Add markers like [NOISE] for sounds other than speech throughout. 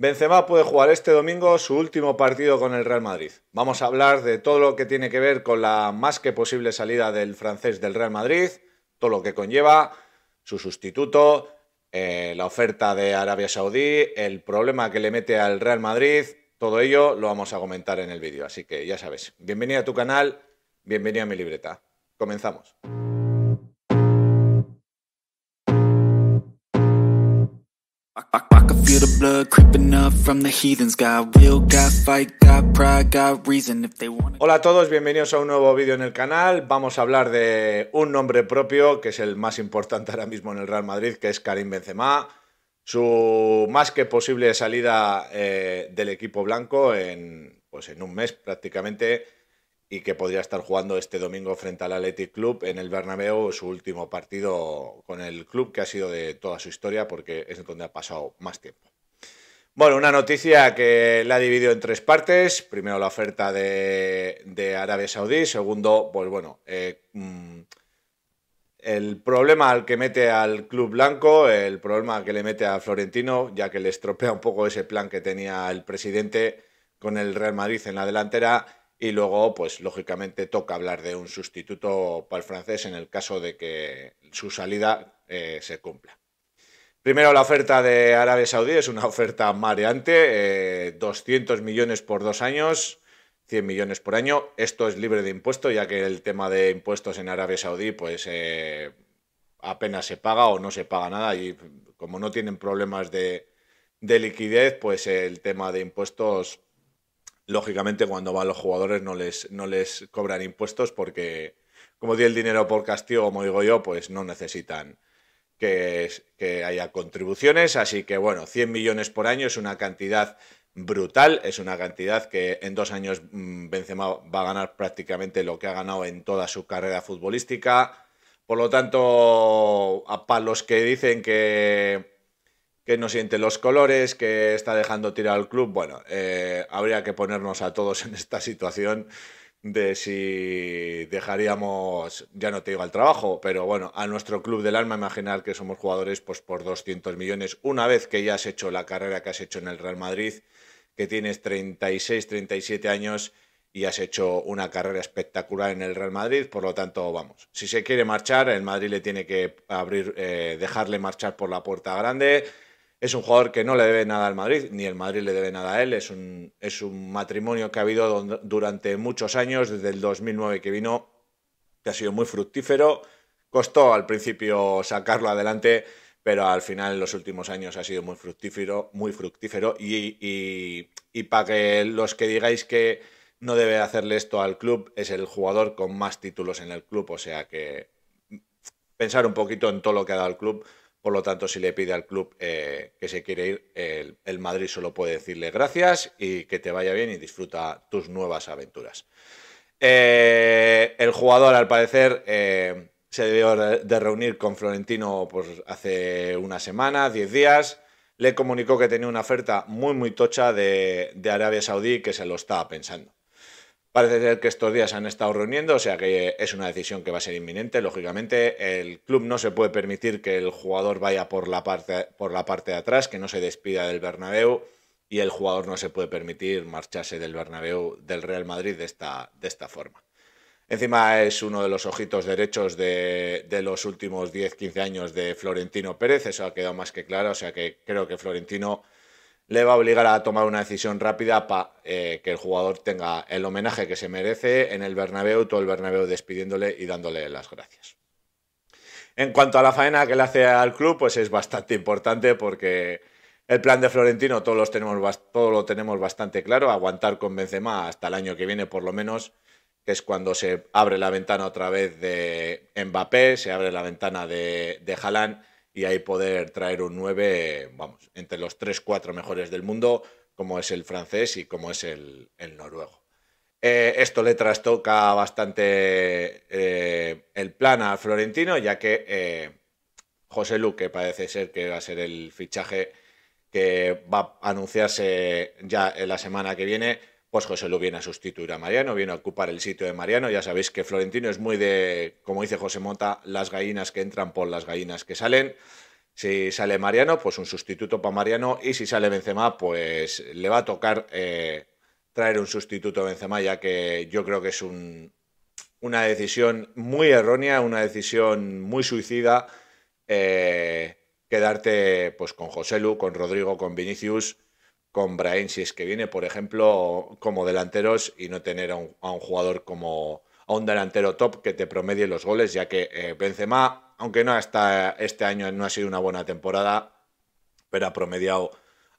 Benzema puede jugar este domingo su último partido con el Real Madrid. Vamos a hablar de todo lo que tiene que ver con la más que posible salida del francés del Real Madrid, todo lo que conlleva, su sustituto, eh, la oferta de Arabia Saudí, el problema que le mete al Real Madrid, todo ello lo vamos a comentar en el vídeo. Así que ya sabes, bienvenido a tu canal, bienvenido a mi libreta. Comenzamos. Hola a todos, bienvenidos a un nuevo vídeo en el canal. Vamos a hablar de un nombre propio que es el más importante ahora mismo en el Real Madrid, que es Karim Benzema. Su más que posible salida eh, del equipo blanco en, pues en un mes prácticamente y que podría estar jugando este domingo frente al Athletic Club en el Bernabéu, su último partido con el club que ha sido de toda su historia porque es donde ha pasado más tiempo. Bueno, una noticia que la dividido en tres partes. Primero la oferta de, Arabia Saudí. Segundo, pues bueno, eh, mm, el problema al que mete al club blanco, el problema que le mete a Florentino, ya que le estropea un poco ese plan que tenía el presidente con el Real Madrid en la delantera y luego, pues lógicamente toca hablar de un sustituto para el francés en el caso de que su salida eh, se cumpla. Primero, la oferta de Arabia Saudí es una oferta mareante, 200 eh, millones por dos años, 100 millones por año. Esto es libre de impuestos, ya que el tema de impuestos en Arabia Saudí, pues eh, apenas se paga o no se paga nada. Y como no tienen problemas de, de liquidez, pues el tema de impuestos Lógicamente, cuando van los jugadores no les, no les cobran impuestos porque, como di el dinero por castigo, como digo yo, pues no necesitan que, que haya contribuciones. Así que, bueno, 100 millones por año es una cantidad brutal. Es una cantidad que en dos años mm, Benzema va a ganar prácticamente lo que ha ganado en toda su carrera futbolística. Por lo tanto, para los que dicen que que no siente los colores, que está dejando tirar al club. Bueno, eh, habría que ponernos a todos [LAUGHS] en esta situación de si dejaríamos, ya no te digo al trabajo, pero bueno, a nuestro club del alma, imaginar que somos jugadores pues, por 200 millones, una vez que ya has hecho la carrera que has hecho en el Real Madrid, que tienes 36, 37 años y has hecho una carrera espectacular en el Real Madrid, por lo tanto, vamos, si se quiere marchar, el Madrid le tiene que abrir, eh, dejarle marchar por la puerta grande, es un jugador que no le debe nada al Madrid, ni el Madrid le debe nada a él. Es un, es un matrimonio que ha habido durante muchos años, desde el 2009 que vino, que ha sido muy fructífero. Costó al principio sacarlo adelante, pero al final en los últimos años ha sido muy fructífero, muy fructífero. Y, para que los que digáis que no debe hacerle esto al club, es el jugador con más títulos en el club. O sea que mm, pensar un poquito en todo lo que ha dado al club por lo tanto, si le pide al club eh, que se quiere ir, el, Madrid solo puede decirle gracias y que te vaya bien y disfruta tus nuevas aventuras. Eh, el jugador, al parecer, eh, se debió de reunir con Florentino pues, hace una semana, 10 días. Le comunicó que tenía una oferta muy, muy tocha de, de Arabia Saudí que se lo estaba pensando. Parece ser que estos días han estado reuniendo, o sea que es una decisión que va a ser inminente. Lógicamente, el club no se puede permitir que el jugador vaya por la parte, por la parte de atrás, que no se despida del Bernabéu y el jugador no se puede permitir marcharse del Bernabéu del Real Madrid de esta, de esta forma. Encima es uno de los ojitos derechos de, de los últimos 10-15 años de Florentino Pérez, eso ha quedado más que claro, o sea que creo que Florentino le va a obligar a tomar una decisión rápida para eh, que el jugador tenga el homenaje que se merece en el Bernabéu, todo el Bernabéu despidiéndole y dándole las gracias. En cuanto a la faena que le hace al club, pues es bastante importante porque el plan de Florentino todos todo lo tenemos bastante claro, aguantar con Benzema hasta el año que viene por lo menos, que es cuando se abre la ventana otra vez de Mbappé, se abre la ventana de, de Haaland, y ahí poder traer un 9, vamos, entre los 3-4 mejores del mundo, como es el francés y como es el, noruego. Eh, esto le trastoca bastante eh, el plan al Florentino, ya que eh, José Luque parece ser que va a ser el fichaje que va a anunciarse ya en la semana que viene pues José Lu viene a sustituir a Mariano, viene a ocupar el sitio de Mariano. Ya sabéis que Florentino es muy de, como dice José Mota, las gallinas que entran por las gallinas que salen. Si sale Mariano, pues un sustituto para Mariano. Y si sale Benzema, pues le va a tocar eh, traer un sustituto a Benzema, ya que yo creo que es una decisión muy errónea, una decisión muy suicida. Eh, quedarte pues con Lu, con Rodrigo, con Vinicius con Brain si es que viene, por ejemplo, como delanteros y no tener a un, jugador como a un delantero top que te promedie los goles, ya que eh, Benzema, aunque no hasta este año no ha sido una buena temporada, pero ha promediado,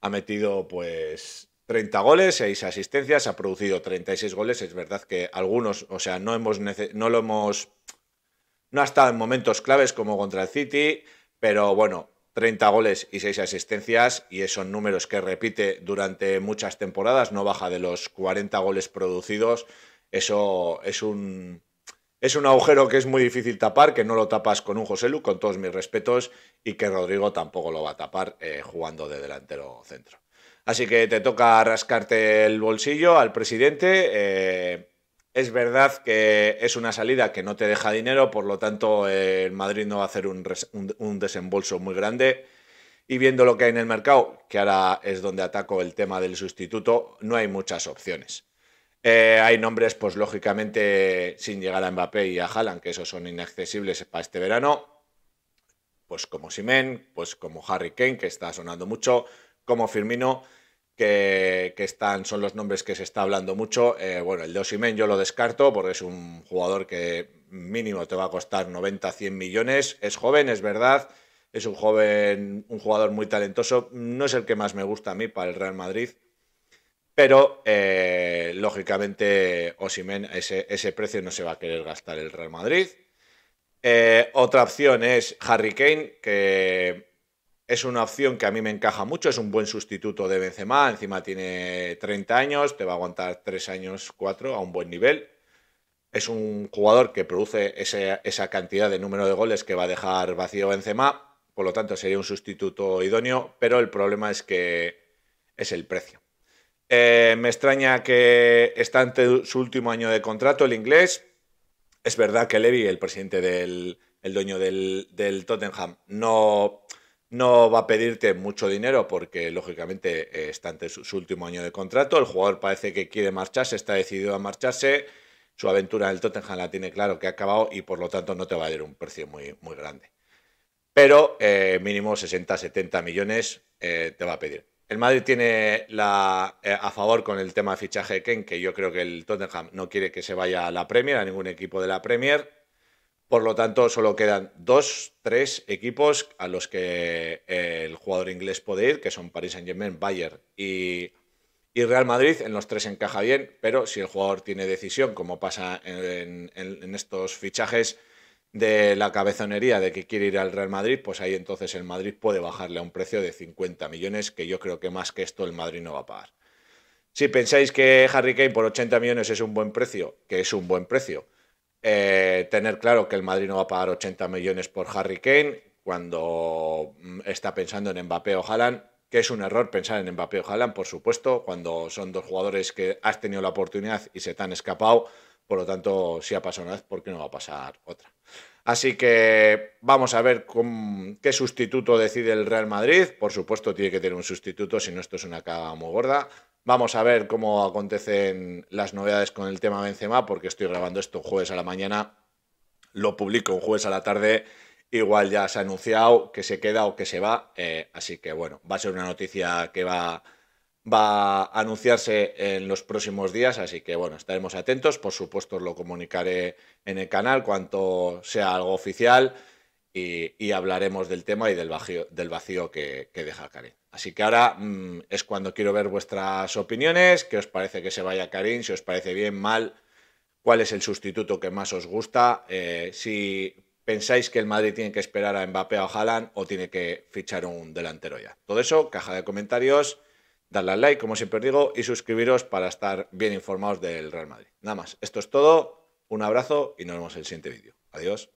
ha metido pues 30 goles, 6 asistencias, ha producido 36 goles, es verdad que algunos, o sea, no hemos no lo hemos no ha estado en momentos claves como contra el City, pero bueno, 30 goles y 6 asistencias y esos números que repite durante muchas temporadas, no baja de los 40 goles producidos, eso es un, es un agujero que es muy difícil tapar, que no lo tapas con un José Lu, con todos mis respetos, y que Rodrigo tampoco lo va a tapar eh, jugando de delantero centro. Así que te toca rascarte el bolsillo al presidente. Eh, es verdad que es una salida que no te deja dinero, por lo tanto eh, el Madrid no va a hacer un, desembolso muy grande. Y viendo lo que hay en el mercado, que ahora es donde ataco el tema del sustituto, no hay muchas opciones. Eh, hay nombres, pues lógicamente, sin llegar a Mbappé y a Haaland, que esos son inaccesibles para este verano, pues como Simen, pues como Harry Kane, que está sonando mucho, como Firmino, que, están, son los nombres que se está hablando mucho. Eh, bueno, el de Osimen yo lo descarto porque es un jugador que mínimo te va a costar 90, 100 millones. Es joven, es verdad. Es un joven, un jugador muy talentoso. No es el que más me gusta a mí para el Real Madrid. Pero eh, lógicamente Osimen ese, ese precio no se va a querer gastar el Real Madrid. Eh, otra opción es Harry Kane, que es una opción que a mí me encaja mucho, es un buen sustituto de Benzema, encima tiene 30 años, te va a aguantar 3 años, 4 a un buen nivel. Es un jugador que produce esa cantidad de número de goles que va a dejar vacío Benzema, por lo tanto sería un sustituto idóneo, pero el problema es que es el precio. Eh, me extraña que está ante su último año de contrato el inglés. Es verdad que Levy, el presidente del el dueño del, del Tottenham, no no va a pedirte mucho dinero porque, lógicamente, eh, está ante su, último año de contrato. El jugador parece que quiere marcharse, está decidido a marcharse. Su aventura en el Tottenham la tiene claro que ha acabado y, por lo tanto, no te va a dar un precio muy, muy grande. Pero eh, mínimo 60, 70 millones eh, te va a pedir. El Madrid tiene la, a favor con el tema de fichaje de Ken, que yo creo que el Tottenham no quiere que se vaya a la Premier, a ningún equipo de la Premier. Por lo tanto, solo quedan dos, tres equipos a los que eh, el jugador inglés puede ir, que son Paris Saint-Germain, Bayern y, Real Madrid. En los tres encaja bien, pero si el jugador tiene decisión, como pasa en, en estos fichajes de la cabezonería de que quiere ir al Real Madrid, pues ahí entonces el Madrid puede bajarle a un precio de 50 millones, que yo creo que más que esto el Madrid no va a pagar. Si pensáis que Harry Kane por 80 millones es un buen precio, que es un buen precio, eh, tener claro que el Madrid no va a pagar 80 millones por Harry Kane cuando mm, está pensando en Mbappé o Haaland, que es un error pensar en Mbappé o Haaland, por supuesto, cuando son dos jugadores que has tenido la oportunidad y se te han escapado, por lo tanto, si ha pasado una vez, ¿por qué no va a pasar otra? Así que vamos a ver qué sustituto decide el Real Madrid. Por supuesto, tiene que tener un sustituto, si no, esto es una caga muy gorda. Vamos a ver cómo acontecen las novedades con el tema Benzema, porque estoy grabando esto jueves a la mañana, lo publico un jueves a la tarde, igual ya se ha anunciado que se queda o que se va, eh, así que bueno, va a ser una noticia que va, va a anunciarse en los próximos días, así que bueno, estaremos atentos, por supuesto os lo comunicaré en el canal cuanto sea algo oficial y, hablaremos del tema y del vacío, del vacío que, deja Karim. Así que ahora mm, es cuando quiero ver vuestras opiniones, qué os parece que se vaya Karim, si os parece bien, mal, cuál es el sustituto que más os gusta, eh, si pensáis que el Madrid tiene que esperar a Mbappé o Haaland o tiene que fichar un delantero ya. Todo eso, caja de comentarios, darle al like, como siempre digo, y suscribiros para estar bien informados del Real Madrid. Nada más, esto es todo, un abrazo y nos vemos en el siguiente vídeo. Adiós.